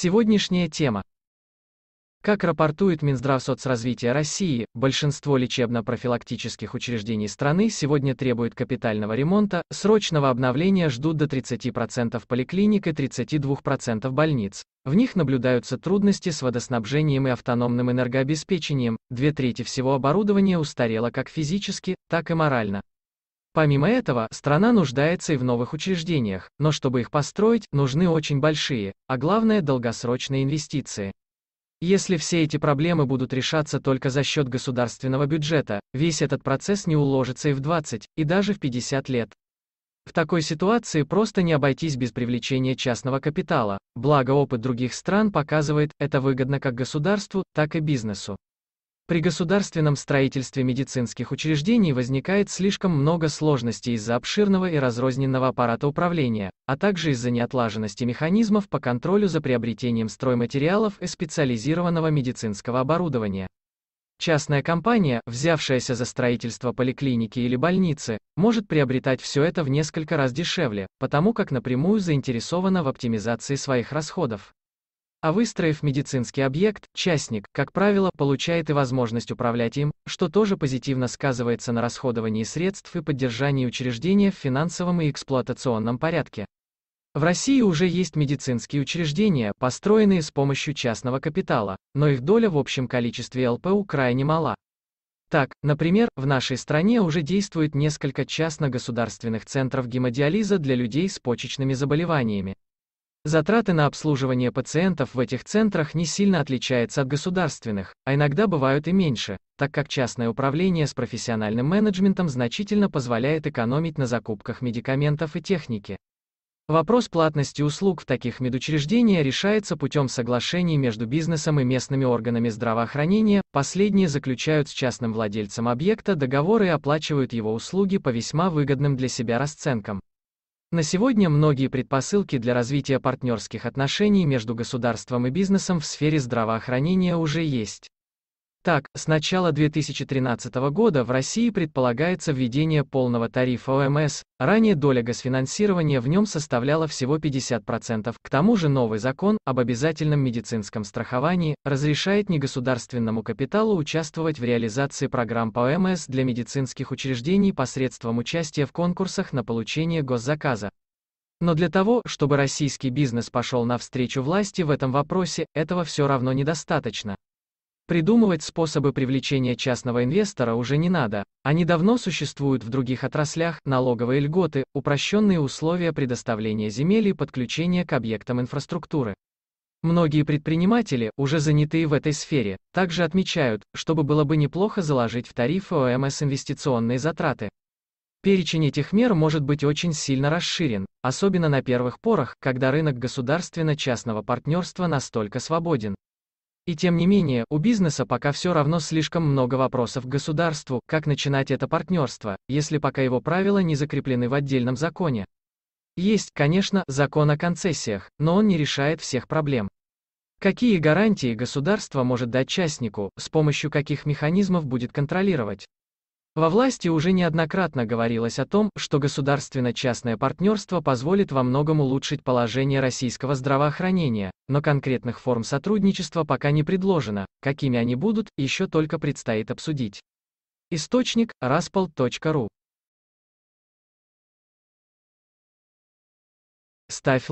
Сегодняшняя тема. Как рапортует Минздрав соцразвития России, большинство лечебно-профилактических учреждений страны сегодня требуют капитального ремонта, срочного обновления ждут до 30% поликлиник и 32% больниц. В них наблюдаются трудности с водоснабжением и автономным энергообеспечением, две трети всего оборудования устарело как физически, так и морально. Помимо этого, страна нуждается и в новых учреждениях, но чтобы их построить, нужны очень большие, а главное долгосрочные инвестиции. Если все эти проблемы будут решаться только за счет государственного бюджета, весь этот процесс не уложится и в 20, и даже в 50 лет. В такой ситуации просто не обойтись без привлечения частного капитала, благо опыт других стран показывает, это выгодно как государству, так и бизнесу. При государственном строительстве медицинских учреждений возникает слишком много сложностей из-за обширного и разрозненного аппарата управления, а также из-за неотлаженности механизмов по контролю за приобретением стройматериалов и специализированного медицинского оборудования. Частная компания, взявшаяся за строительство поликлиники или больницы, может приобретать все это в несколько раз дешевле, потому как напрямую заинтересована в оптимизации своих расходов. А выстроив медицинский объект, частник, как правило, получает и возможность управлять им, что тоже позитивно сказывается на расходовании средств и поддержании учреждения в финансовом и эксплуатационном порядке. В России уже есть медицинские учреждения, построенные с помощью частного капитала, но их доля в общем количестве ЛПУ крайне мала. Так, например, в нашей стране уже действует несколько частно-государственных центров гемодиализа для людей с почечными заболеваниями. Затраты на обслуживание пациентов в этих центрах не сильно отличаются от государственных, а иногда бывают и меньше, так как частное управление с профессиональным менеджментом значительно позволяет экономить на закупках медикаментов и техники. Вопрос платности услуг в таких медучреждениях решается путем соглашений между бизнесом и местными органами здравоохранения, последние заключают с частным владельцем объекта договоры и оплачивают его услуги по весьма выгодным для себя расценкам. На сегодня многие предпосылки для развития партнерских отношений между государством и бизнесом в сфере здравоохранения уже есть. Так, с начала 2013 года в России предполагается введение полного тарифа ОМС, ранее доля госфинансирования в нем составляла всего 50%. К тому же новый закон об обязательном медицинском страховании разрешает негосударственному капиталу участвовать в реализации программ по ОМС для медицинских учреждений посредством участия в конкурсах на получение госзаказа. Но для того, чтобы российский бизнес пошел навстречу власти в этом вопросе, этого все равно недостаточно. Придумывать способы привлечения частного инвестора уже не надо. Они давно существуют в других отраслях, налоговые льготы, упрощенные условия предоставления земель и подключения к объектам инфраструктуры. Многие предприниматели, уже занятые в этой сфере, также отмечают, чтобы было бы неплохо заложить в тарифы ОМС инвестиционные затраты. Перечень этих мер может быть очень сильно расширен, особенно на первых порах, когда рынок государственно-частного партнерства настолько свободен. И тем не менее, у бизнеса пока все равно слишком много вопросов к государству, как начинать это партнерство, если пока его правила не закреплены в отдельном законе. Есть, конечно, закон о концессиях, но он не решает всех проблем. Какие гарантии государство может дать частнику, с помощью каких механизмов будет контролировать? Во власти уже неоднократно говорилось о том, что государственно-частное партнерство позволит во многом улучшить положение российского здравоохранения, но конкретных форм сотрудничества пока не предложено, какими они будут, еще только предстоит обсудить. Источник – raspol.ru Ставь